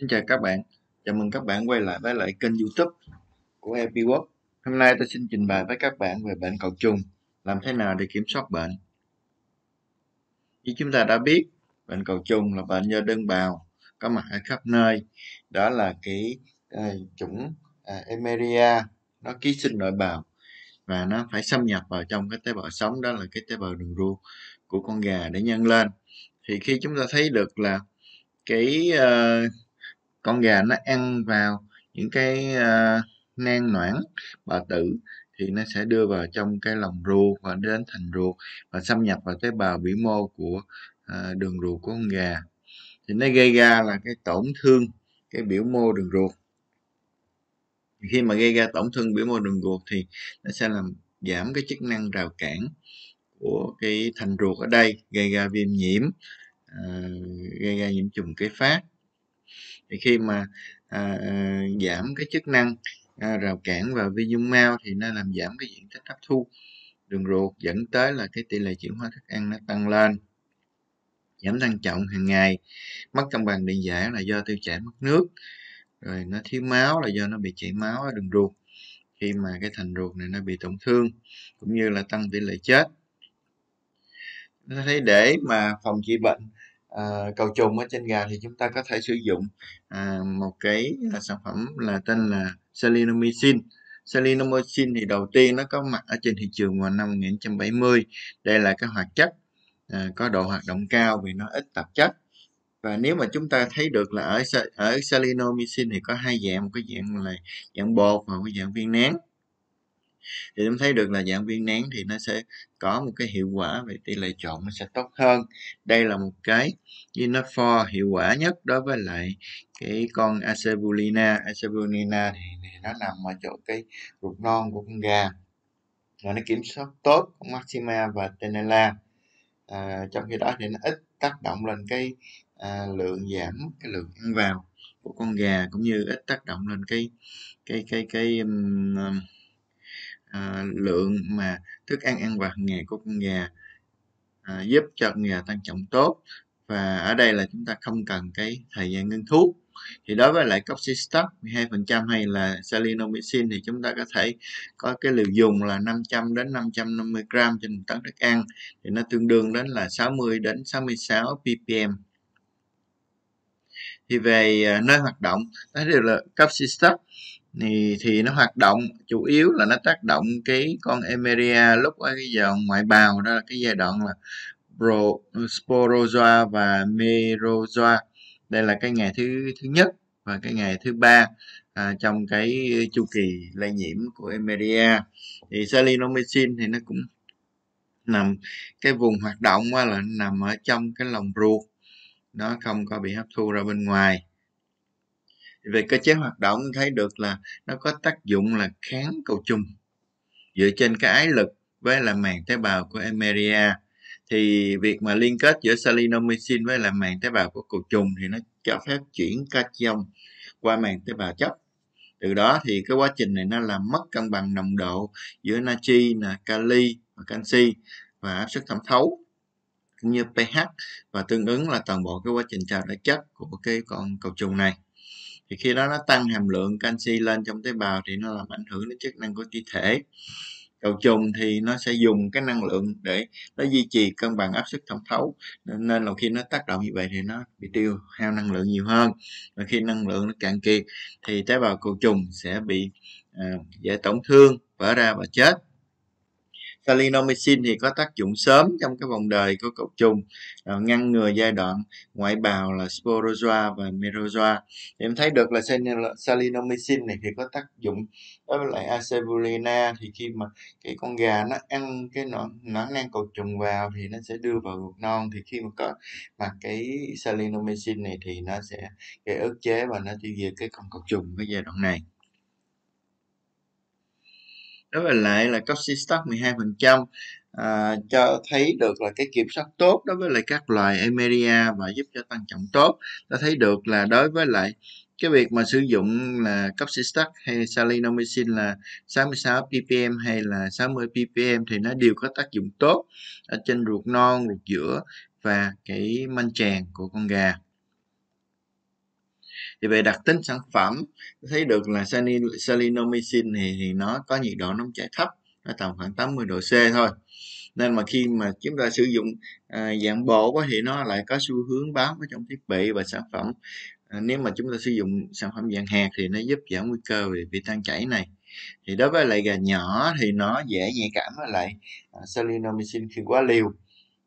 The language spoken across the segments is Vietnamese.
Xin chào các bạn, chào mừng các bạn quay lại với lại kênh youtube của Happy Work Hôm nay tôi xin trình bày với các bạn về bệnh cầu trùng, làm thế nào để kiểm soát bệnh Như chúng ta đã biết, bệnh cầu trùng là bệnh do đơn bào, có mặt ở khắp nơi Đó là cái uh, chủng uh, Emeria, nó ký sinh nội bào và nó phải xâm nhập vào trong cái tế bào sống đó là cái tế bào đường ruột của con gà để nhân lên thì khi chúng ta thấy được là cái uh, con gà nó ăn vào những cái uh, nang noãn bào tử thì nó sẽ đưa vào trong cái lòng ruột và đến thành ruột và xâm nhập vào tế bào biểu mô của uh, đường ruột của con gà thì nó gây ra là cái tổn thương cái biểu mô đường ruột khi mà gây ra tổn thương biểu mô đường ruột thì nó sẽ làm giảm cái chức năng rào cản của cái thành ruột ở đây gây ra viêm nhiễm uh, gây ra nhiễm trùng cái phát thì khi mà à, à, giảm cái chức năng à, rào cản và vi dung mao thì nó làm giảm cái diện tích hấp thu đường ruột dẫn tới là cái tỷ lệ chuyển hóa thức ăn nó tăng lên giảm tăng trọng hàng ngày mất cân bằng điện giải là do tiêu chảy mất nước rồi nó thiếu máu là do nó bị chảy máu ở đường ruột khi mà cái thành ruột này nó bị tổn thương cũng như là tăng tỷ lệ chết nó thấy để mà phòng trị bệnh à, cầu trùng ở trên gà thì chúng ta có thể sử dụng à, một cái à, sản phẩm là tên là salinomycin salinomycin thì đầu tiên nó có mặt ở trên thị trường vào năm 1970 đây là cái hoạt chất à, có độ hoạt động cao vì nó ít tạp chất và nếu mà chúng ta thấy được là ở ở salinomycin thì có hai dạng một cái dạng là dạng bột và một cái dạng viên nén thì chúng thấy được là dạng viên nén thì nó sẽ có một cái hiệu quả về tỷ lệ chọn nó sẽ tốt hơn đây là một cái Vinafor hiệu quả nhất đối với lại cái con Acebulina Acebulina thì, thì nó nằm ở chỗ cái ruột non của con gà và nó kiểm soát tốt Maxima và Tenella à, trong khi đó thì nó ít tác động lên cái à, lượng giảm cái lượng ăn vào của con gà cũng như ít tác động lên cái cái cái cái, cái um, à, lượng mà thức ăn ăn vào ngày của con gà à, giúp cho con gà tăng trọng tốt và ở đây là chúng ta không cần cái thời gian ngưng thuốc thì đối với lại Coxystock 12% hay là salinomycin thì chúng ta có thể có cái liều dùng là 500 đến 550 gram trên một tấn thức ăn thì nó tương đương đến là 60 đến 66 ppm thì về à, nơi hoạt động đó đều là Coxystock thì, thì nó hoạt động chủ yếu là nó tác động cái con emeria lúc ở cái dòng ngoại bào đó là cái giai đoạn là Pro, sporozoa và merozoa đây là cái ngày thứ thứ nhất và cái ngày thứ ba à, trong cái chu kỳ lây nhiễm của emeria thì salinomycin thì nó cũng nằm cái vùng hoạt động là nằm ở trong cái lòng ruột nó không có bị hấp thu ra bên ngoài về cơ chế hoạt động thấy được là nó có tác dụng là kháng cầu trùng dựa trên cái ái lực với là màng tế bào của emeria thì việc mà liên kết giữa salinomycin với là màng tế bào của cầu trùng thì nó cho phép chuyển cation qua màng tế bào chất từ đó thì cái quá trình này nó làm mất cân bằng nồng độ giữa natri là kali và canxi và áp suất thẩm thấu cũng như pH và tương ứng là toàn bộ cái quá trình trao đổi chất của cái con cầu trùng này thì khi đó nó tăng hàm lượng canxi lên trong tế bào thì nó làm ảnh hưởng đến chức năng của cơ thể cầu trùng thì nó sẽ dùng cái năng lượng để nó duy trì cân bằng áp suất thẩm thấu nên là khi nó tác động như vậy thì nó bị tiêu hao năng lượng nhiều hơn và khi năng lượng nó cạn kiệt thì tế bào cầu trùng sẽ bị à, dễ tổn thương vỡ ra và chết salinomycin thì có tác dụng sớm trong cái vòng đời của cột trùng à, ngăn ngừa giai đoạn ngoại bào là sporozoa và merozoa. em thấy được là salinomycin này thì có tác dụng đối với lại acebulina thì khi mà cái con gà nó ăn cái nón nón nang cột trùng vào thì nó sẽ đưa vào ruột non thì khi mà có mà cái salinomycin này thì nó sẽ gây ức chế và nó tiêu diệt cái con cột trùng cái giai đoạn này đối với lại là Coffee Stock 12% à, cho thấy được là cái kiểm soát tốt đối với lại các loài Emeria và giúp cho tăng trọng tốt ta thấy được là đối với lại cái việc mà sử dụng là cấp hay salinomycin là 66 ppm hay là 60 ppm thì nó đều có tác dụng tốt ở trên ruột non, ruột giữa và cái manh tràng của con gà thì về đặc tính sản phẩm thấy được là salinomycin thì, thì nó có nhiệt độ nóng chảy thấp nó tầm khoảng 80 độ C thôi nên mà khi mà chúng ta sử dụng à, dạng bộ quá thì nó lại có xu hướng bám ở trong thiết bị và sản phẩm à, nếu mà chúng ta sử dụng sản phẩm dạng hạt thì nó giúp giảm nguy cơ về bị tan chảy này thì đối với lại gà nhỏ thì nó dễ nhạy cảm với lại à, salinomycin khi quá liều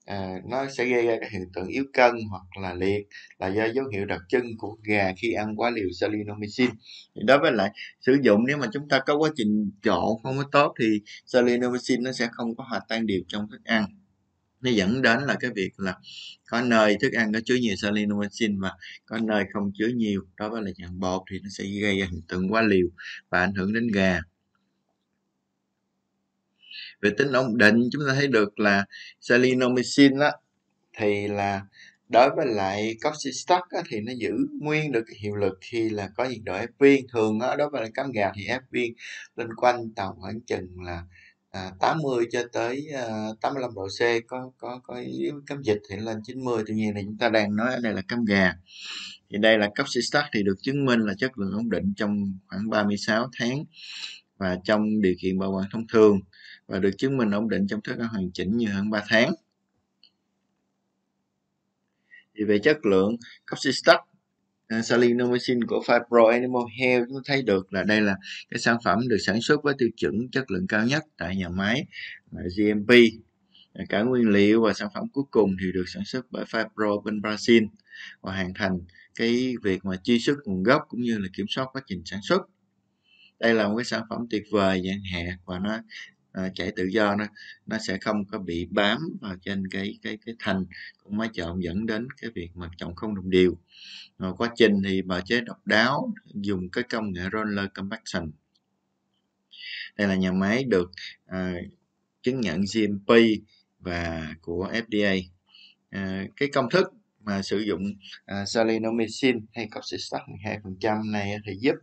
à, nó sẽ gây ra các hiện tượng yếu cân hoặc là liệt là do dấu hiệu đặc trưng của gà khi ăn quá liều salinomycin thì đối với lại sử dụng nếu mà chúng ta có quá trình trộn không có tốt thì salinomycin nó sẽ không có hòa tan đều trong thức ăn nó dẫn đến là cái việc là có nơi thức ăn có chứa nhiều salinomycin và có nơi không chứa nhiều đối với là dạng bột thì nó sẽ gây ra hiện tượng quá liều và ảnh hưởng đến gà về tính ổn định chúng ta thấy được là salinomycin đó thì là đối với lại coccistoc thì nó giữ nguyên được hiệu lực khi là có nhiệt độ ép viên thường á đối với lại cám gà thì ép viên lên quanh tầm khoảng chừng là à, 80 cho tới à, 85 độ C có có có cám dịch thì lên 90 tuy nhiên là chúng ta đang nói ở đây là cám gà thì đây là cấp stack thì được chứng minh là chất lượng ổn định trong khoảng 36 tháng và trong điều kiện bảo quản thông thường và được chứng minh ổn định trong các hoàn chỉnh nhiều hơn 3 tháng. Thì về chất lượng Copsystat à, Salinomycin của Fibro Animal Health chúng thấy được là đây là cái sản phẩm được sản xuất với tiêu chuẩn chất lượng cao nhất tại nhà máy là GMP. À, cả nguyên liệu và sản phẩm cuối cùng thì được sản xuất bởi Fibro bên Brazil và hoàn thành cái việc mà chi xuất nguồn gốc cũng như là kiểm soát quá trình sản xuất. Đây là một cái sản phẩm tuyệt vời dạng hẹ và nó à, ờ, chạy tự do nó nó sẽ không có bị bám vào trên cái cái cái thành của máy chọn dẫn đến cái việc mà chọn không đồng đều rồi ờ, quá trình thì bào chế độc đáo dùng cái công nghệ roller compaction đây là nhà máy được à, chứng nhận GMP và của FDA à, cái công thức mà sử dụng uh, salinomycin hay coccistoc 12% này thì giúp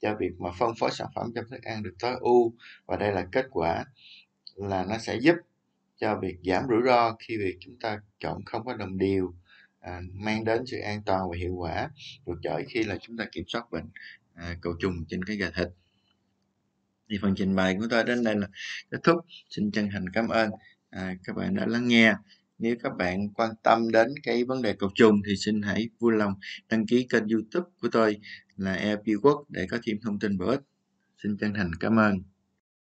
cho việc mà phân phối sản phẩm trong thức ăn được tối ưu và đây là kết quả là nó sẽ giúp cho việc giảm rủi ro khi việc chúng ta chọn không có đồng điều à, mang đến sự an toàn và hiệu quả vượt trội khi là chúng ta kiểm soát bệnh à, cầu trùng trên cái gà thịt thì phần trình bày của tôi đến đây là kết thúc xin chân thành cảm ơn à, các bạn đã lắng nghe nếu các bạn quan tâm đến cái vấn đề cột trùng thì xin hãy vui lòng đăng ký kênh youtube của tôi là EP Quốc để có thêm thông tin bổ ích. Xin chân thành cảm ơn.